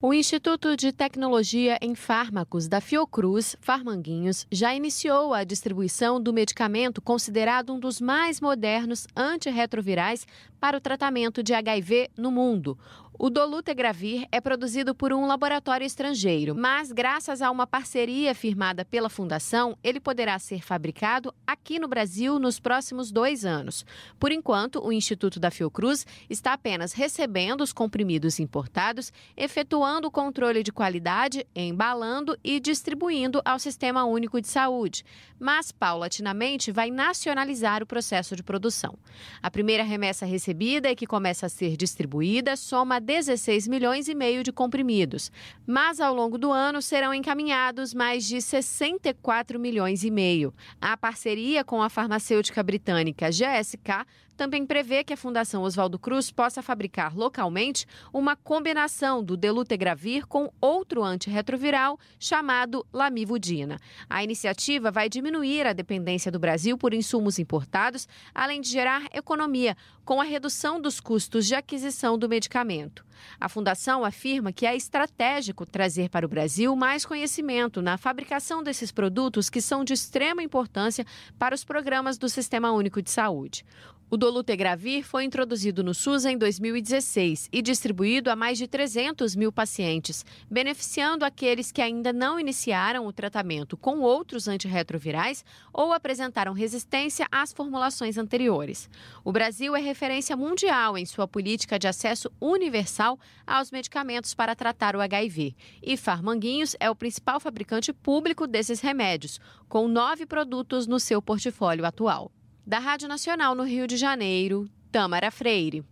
O Instituto de Tecnologia em Fármacos da Fiocruz, Farmanguinhos, já iniciou a distribuição do medicamento considerado um dos mais modernos antirretrovirais para o tratamento de HIV no mundo. O dolutegravir é produzido por um laboratório estrangeiro, mas graças a uma parceria firmada pela Fundação, ele poderá ser fabricado aqui no Brasil nos próximos dois anos. Por enquanto, o Instituto da Fiocruz está apenas recebendo os comprimidos importados, efetuando efetuando o controle de qualidade, embalando e distribuindo ao Sistema Único de Saúde, mas paulatinamente vai nacionalizar o processo de produção. A primeira remessa recebida e é que começa a ser distribuída soma 16 milhões e meio de comprimidos, mas ao longo do ano serão encaminhados mais de 64 milhões e meio. A parceria com a farmacêutica britânica GSK também prevê que a Fundação Oswaldo Cruz possa fabricar localmente uma combinação do Delutegravir com outro antirretroviral chamado Lamivudina. A iniciativa vai diminuir a dependência do Brasil por insumos importados, além de gerar economia com a redução dos custos de aquisição do medicamento. A fundação afirma que é estratégico trazer para o Brasil mais conhecimento na fabricação desses produtos que são de extrema importância para os programas do Sistema Único de Saúde. O dolutegravir foi introduzido no SUS em 2016 e distribuído a mais de 300 mil pacientes, beneficiando aqueles que ainda não iniciaram o tratamento com outros antirretrovirais ou apresentaram resistência às formulações anteriores. O Brasil é referência mundial em sua política de acesso universal aos medicamentos para tratar o HIV. E Farmanguinhos é o principal fabricante público desses remédios, com nove produtos no seu portfólio atual. Da Rádio Nacional no Rio de Janeiro, Tamara Freire.